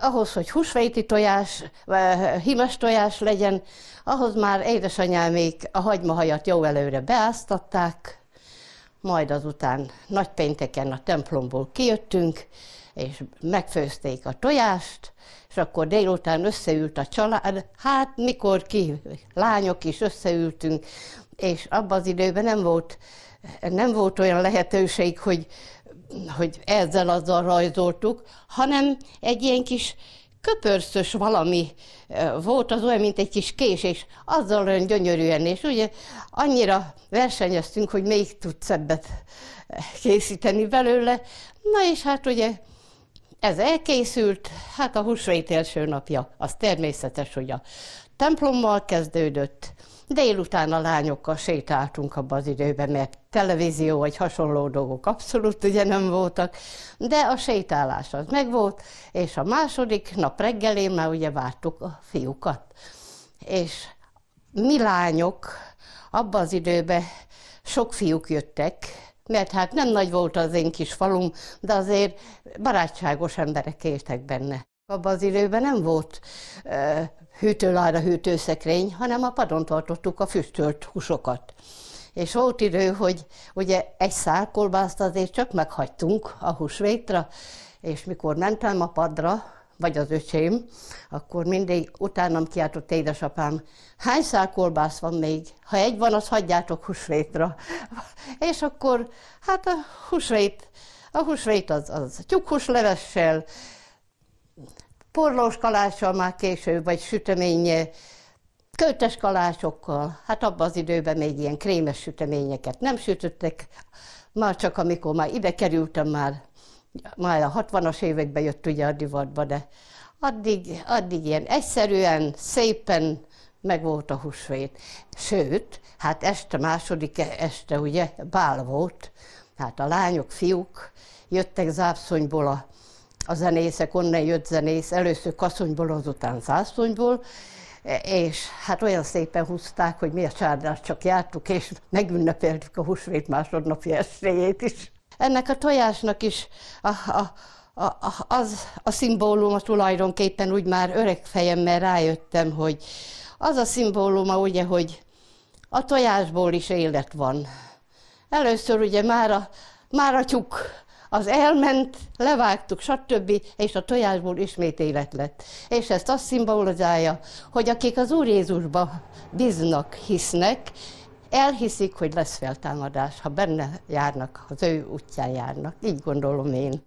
ahhoz, hogy húsvéti tojás, hímes eh, tojás legyen, ahhoz már édesanyámék a hagymahajat jó előre beáztatták, majd azután nagy pénteken a templomból kijöttünk, és megfőzték a tojást, és akkor délután összeült a család, hát mikor ki, lányok is összeültünk, és abban az időben nem volt, nem volt olyan lehetőség, hogy hogy ezzel azzal rajzoltuk, hanem egy ilyen kis köpörszös valami volt, az olyan, mint egy kis kés, és azzal olyan gyönyörűen, és ugye annyira versenyeztünk, hogy melyik tud ebbet készíteni belőle. Na és hát ugye ez elkészült, hát a húsvét első napja, az természetes, hogy a templommal kezdődött. Délután a lányokkal sétáltunk abban az időben, mert televízió vagy hasonló dolgok abszolút ugye nem voltak, de a sétálás az megvolt, és a második nap reggelén már ugye vártuk a fiúkat. És mi lányok abban az időben sok fiúk jöttek, mert hát nem nagy volt az én kis falum, de azért barátságos emberek éltek benne. Abban az időben nem volt hűtőlára hűtőszekrény, hanem a padon tartottuk a füstölt húsokat. És volt idő, hogy ugye egy szál kolbászt azért csak meghagytunk a húsvétra, és mikor mentem a padra, vagy az öcsém, akkor mindig utánam kiáltott édesapám, hány szál kolbász van még? Ha egy van, az hagyjátok húsvétra. És akkor, hát a húsvét, a húsvét az, az tyúkhúslevessel, porlós kalással már később, vagy sütemény eh, költes kalácsokkal. Hát abban az időben még ilyen krémes süteményeket nem sütöttek. Már csak amikor már ide kerültem, már, már a 60-as években jött ugye a divatba, de addig, addig ilyen egyszerűen, szépen meg volt a húsvét. Sőt, hát este, második este ugye bál volt, hát a lányok, fiúk jöttek zápszonyból a a zenészek, onnan jött zenész, először kaszonyból, azután zászonyból, e, és hát olyan szépen húzták, hogy mi a csárdát csak jártuk, és megünnepeltük a húsvét másodnapi esélyét is. Ennek a tojásnak is a, a, a, a, az a szimbóluma tulajdonképpen úgy már öreg fejemmel rájöttem, hogy az a szimbóluma ugye, hogy a tojásból is élet van. Először ugye már a, már a tyúk az elment, levágtuk, stb., és a tojásból ismét élet lett. És ezt azt szimbolizálja, hogy akik az Úr Jézusba bíznak, hisznek, elhiszik, hogy lesz feltámadás, ha benne járnak, az ő útján járnak. Így gondolom én.